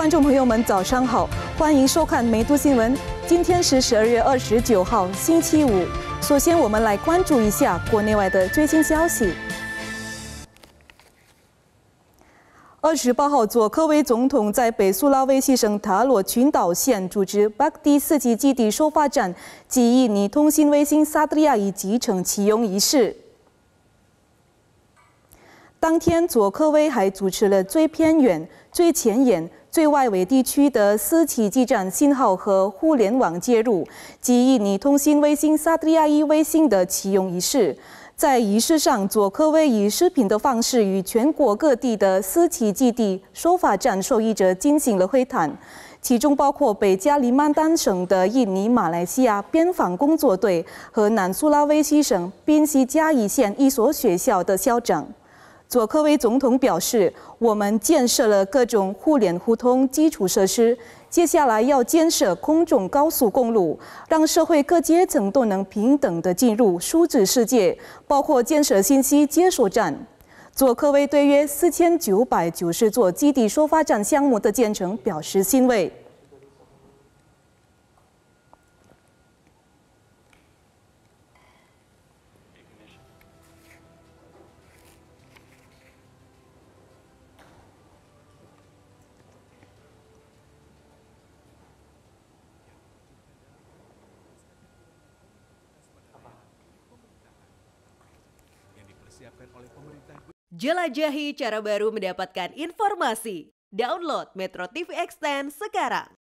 观众朋友们，早上好，欢迎收看《梅都新闻》。今天是十二月二十九号，星期五。首先，我们来关注一下国内外的最新消息。二十八号，佐科威总统在北苏拉威西省塔罗群岛县主持巴克第四级基地收发站及印尼通信卫星萨德利亚以集成启用仪式。当天，佐科威还主持了最偏远、最前沿。最外围地区的私企基站信号和互联网接入及印尼通信卫星萨特利亚一卫星的启用仪式，在仪式上，佐科威以视频的方式与全国各地的私企基地收发站受益者进行了会谈，其中包括北加里曼丹省的印尼马来西亚边防工作队和南苏拉威西省宾西加里县一所学校的校长。佐科威总统表示，我们建设了各种互联互通基础设施，接下来要建设空中高速公路，让社会各阶层都能平等地进入数字世界，包括建设信息接收站。佐科威对约四千九百九十座基地收发站项目的建成表示欣慰。disiapkan oleh pemerintah. Jelajahi cara baru mendapatkan informasi. Download Metro TV Extend sekarang.